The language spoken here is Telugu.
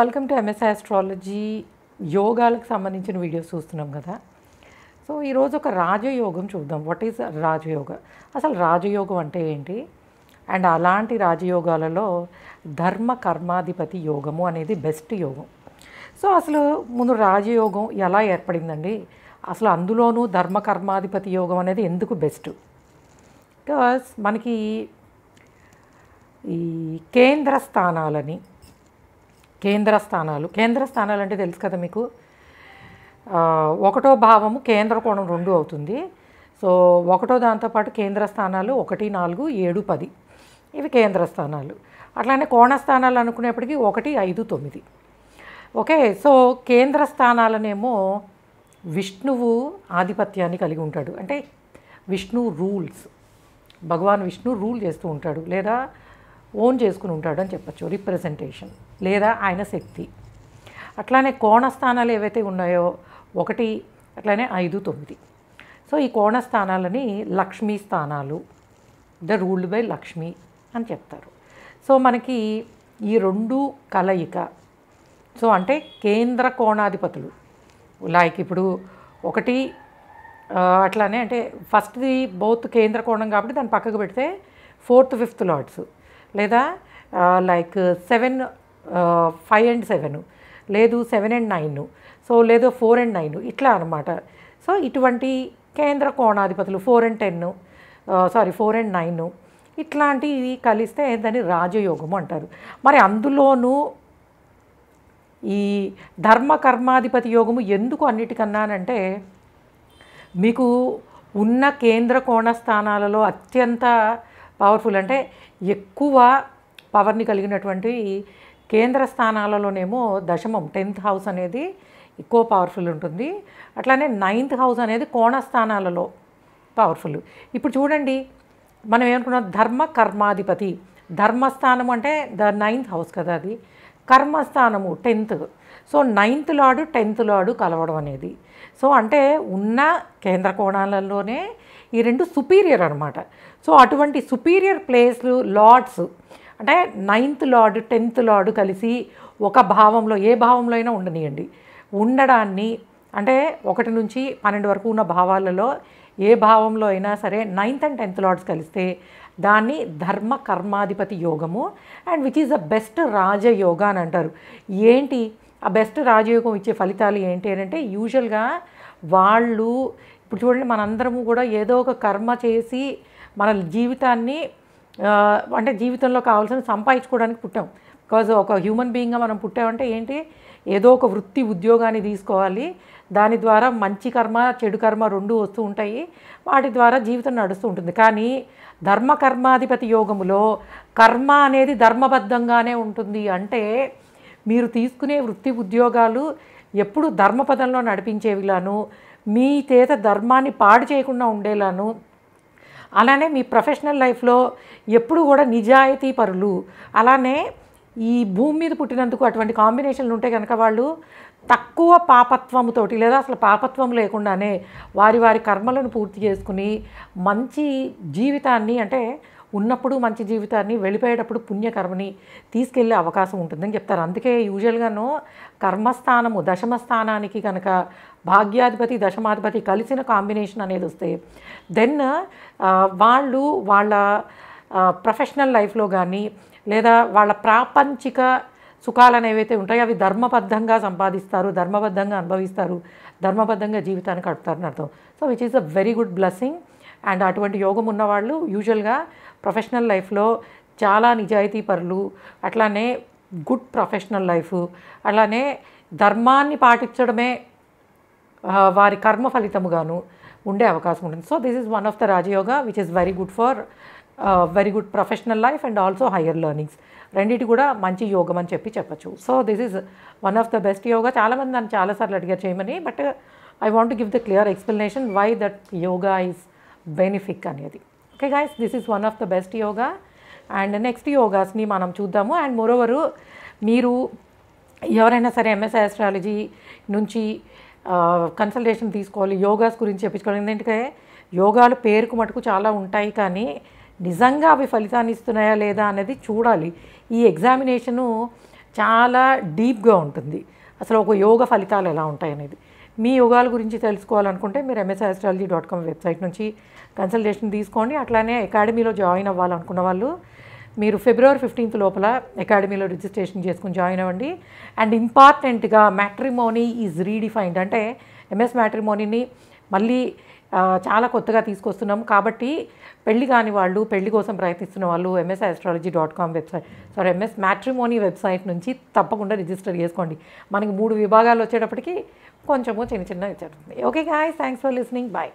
వెల్కమ్ టు ఎంఎస్ఐ ఆస్ట్రాలజీ యోగాలకు సంబంధించిన వీడియోస్ చూస్తున్నాం కదా సో ఈరోజు ఒక రాజయోగం చూద్దాం వాట్ ఈజ్ రాజయోగ అసలు రాజయోగం అంటే ఏంటి అండ్ అలాంటి రాజయోగాలలో ధర్మ కర్మాధిపతి యోగము అనేది బెస్ట్ యోగం సో అసలు ముందు రాజయోగం ఎలా ఏర్పడిందండి అసలు అందులోనూ ధర్మ కర్మాధిపతి యోగం అనేది ఎందుకు బెస్ట్ బికాస్ మనకి ఈ కేంద్ర స్థానాలని కేంద్ర స్థానాలు కేంద్ర స్థానాలు అంటే తెలుసు కదా మీకు ఒకటో భావము కేంద్ర కోణం రెండు అవుతుంది సో ఒకటో దాంతోపాటు కేంద్ర స్థానాలు ఒకటి నాలుగు ఏడు పది ఇవి కేంద్ర స్థానాలు అట్లానే కోణ స్థానాలు అనుకునేప్పటికీ ఒకటి ఐదు తొమ్మిది ఓకే సో కేంద్ర స్థానాలనేమో విష్ణువు ఆధిపత్యాన్ని కలిగి ఉంటాడు అంటే విష్ణు రూల్స్ భగవాన్ విష్ణు రూల్ చేస్తూ ఉంటాడు లేదా ఓన్ చేసుకుని ఉంటాడు అని చెప్పచ్చు రిప్రజెంటేషన్ లేదా ఆయన శక్తి అట్లానే కోణస్థానాలు ఏవైతే ఉన్నాయో ఒకటి అట్లానే ఐదు తొమ్మిది సో ఈ కోణస్థానాలని లక్ష్మీ స్థానాలు ద రూల్డ్ బై లక్ష్మి అని చెప్తారు సో మనకి ఈ రెండు కలయిక సో అంటే కేంద్ర కోణాధిపతులు లైక్ ఇప్పుడు ఒకటి అట్లానే అంటే ఫస్ట్ది బౌత్ కేంద్ర కోణం కాబట్టి దాన్ని పక్కకు పెడితే ఫోర్త్ ఫిఫ్త్ లార్డ్స్ లేదా like seven five and seven లేదు సెవెన్ అండ్ నైన్ సో లేదు ఫోర్ అండ్ నైన్ ఇట్లా అనమాట సో ఇటువంటి కేంద్ర కోణాధిపతులు four and ten sorry four and nine ఇట్లాంటివి కలిస్తే దాన్ని రాజయోగము అంటారు మరి అందులోనూ ఈ ధర్మ కర్మాధిపతి యోగము ఎందుకు అన్నిటికన్నానంటే మీకు ఉన్న కేంద్ర కోణ స్థానాలలో అత్యంత పవర్ఫుల్ అంటే ఎక్కువ పవర్ని కలిగినటువంటి కేంద్ర స్థానాలలోనేమో దశమం టెన్త్ హౌస్ అనేది ఎక్కువ పవర్ఫుల్ ఉంటుంది అట్లానే నైన్త్ హౌస్ అనేది కోణ స్థానాలలో పవర్ఫుల్ ఇప్పుడు చూడండి మనం ఏమనుకున్నాం ధర్మ కర్మాధిపతి ధర్మస్థానం అంటే ద నైన్త్ హౌస్ కదా అది కర్మస్థానము tenth so ninth lord tenth lord కలవడం అనేది సో అంటే ఉన్న కేంద్ర కోణాలలోనే ఈ రెండు సుపీరియర్ అనమాట సో అటువంటి సుపీరియర్ ప్లేస్లు లార్డ్స్ అంటే నైన్త్ లార్డ్ టెన్త్ లార్డ్ కలిసి ఒక భావంలో ఏ భావంలో అయినా ఉండనియండి ఉండడాన్ని అంటే ఒకటి నుంచి పన్నెండు వరకు ఉన్న భావాలలో ఏ భావంలో అయినా సరే నైన్త్ అండ్ టెన్త్ లార్డ్స్ కలిస్తే దాన్ని ధర్మ కర్మాధిపతి యోగము and which is the best rajayoga అని అంటారు ఏంటి ఆ బెస్ట్ రాజయోగం ఇచ్చే ఫలితాలు ఏంటి అని అంటే యూజువల్గా వాళ్ళు ఇప్పుడు చూడండి మనందరము కూడా ఏదో ఒక కర్మ చేసి మన జీవితాన్ని అంటే జీవితంలో కావాల్సిన సంపాదించుకోవడానికి పుట్టాం బికాజ్ ఒక హ్యూమన్ బీయింగ్గా మనం పుట్టామంటే ఏంటి ఏదో ఒక వృత్తి ఉద్యోగాన్ని తీసుకోవాలి దాని ద్వారా మంచి కర్మ చెడు కర్మ రెండు వస్తూ ఉంటాయి వాటి ద్వారా జీవితం నడుస్తూ ఉంటుంది కానీ ధర్మ కర్మాధిపతి యోగములో కర్మ అనేది ధర్మబద్ధంగానే ఉంటుంది అంటే మీరు తీసుకునే వృత్తి ఉద్యోగాలు ఎప్పుడు ధర్మపదంలో నడిపించేవిలాను మీ చేత ధర్మాన్ని పాడు చేయకుండా ఉండేలాను అలానే మీ ప్రొఫెషనల్ లైఫ్లో ఎప్పుడు కూడా నిజాయితీ పరులు అలానే ఈ భూమి మీద పుట్టినందుకు అటువంటి కాంబినేషన్లు ఉంటే కనుక వాళ్ళు తక్కువ పాపత్వముతోటి లేదా అసలు పాపత్వం లేకుండానే వారి వారి కర్మలను పూర్తి చేసుకుని మంచి జీవితాన్ని అంటే ఉన్నప్పుడు మంచి జీవితాన్ని వెళ్ళిపోయేటప్పుడు పుణ్యకర్మని తీసుకెళ్లే అవకాశం ఉంటుందని చెప్తారు అందుకే యూజువల్గాను కర్మస్థానము దశమ స్థానానికి కనుక భాగ్యాధిపతి దశమాధిపతి కలిసిన కాంబినేషన్ అనేది వస్తే దెన్ వాళ్ళు వాళ్ళ ప్రొఫెషనల్ లైఫ్లో కానీ లేదా వాళ్ళ ప్రాపంచిక సుఖాలు అనేవైతే ఉంటాయో అవి ధర్మబద్ధంగా సంపాదిస్తారు ధర్మబద్ధంగా అనుభవిస్తారు ధర్మబద్ధంగా జీవితాన్ని గడుపుతారని అర్థం so which is a very good blessing and అటువంటి యోగం ఉన్నవాళ్ళు యూజువల్గా ప్రొఫెషనల్ లైఫ్లో చాలా నిజాయితీ పరులు అట్లానే గుడ్ ప్రొఫెషనల్ లైఫ్ అలానే ధర్మాన్ని పాటించడమే వారి కర్మ ఫలితముగాను ఉండే అవకాశం ఉంటుంది so this is one of the rajayoga which is very good for very good professional life and also higher learnings రెండింటి కూడా మంచి యోగం అని చెప్పి చెప్పచ్చు so this is one of the best yoga చాలామంది నన్ను చాలాసార్లు అడిగారు చేయమని but I want give the clear explanation why that yoga is benefic అనేది okay guys this is one of the best yoga and next యోగాస్ని మనం చూద్దాము అండ్ మోరోవరు మీరు ఎవరైనా సరే ఎంఎస్ ఆస్ట్రాలజీ నుంచి కన్సల్టేషన్ తీసుకోవాలి యోగాస్ గురించి చెప్పించుకోవాలి ఎందుకంటే యోగాలు పేరుకు మటుకు చాలా ఉంటాయి కానీ నిజంగా అవి ఫలితాన్ని ఇస్తున్నాయా లేదా అనేది చూడాలి ఈ ఎగ్జామినేషను చాలా డీప్గా ఉంటుంది అసలు ఒక యోగ ఫలితాలు ఎలా ఉంటాయనేది మీ యోగాల గురించి తెలుసుకోవాలనుకుంటే మీరు MS astrology dot com website నుంచి కన్సల్టేషన్ తీసుకోండి అట్లానే అకాడమీలో జాయిన్ అవ్వాలనుకున్న వాళ్ళు మీరు ఫిబ్రవరి ఫిఫ్టీన్త్ లోపల అకాడమీలో రిజిస్ట్రేషన్ చేసుకుని జాయిన్ అవ్వండి అండ్ ఇంపార్టెంట్గా మ్యాట్రిమోనీ ఈజ్ రీడిఫైన్డ్ అంటే ఎంఎస్ మ్యాట్రిమోనీని మళ్ళీ చాలా కొత్తగా తీసుకొస్తున్నాం కాబట్టి పెళ్లి కాని వాళ్ళు పెళ్లి కోసం ప్రయత్నిస్తున్న వాళ్ళు MS astrology dot com website sorry MS matrimony website నుంచి తప్పకుండా రిజిస్టర్ చేసుకోండి మనకి మూడు విభాగాలు వచ్చేటప్పటికి కొంచెము చిన్న చిన్న జరుగుతుంది okay guy thanks for listening bye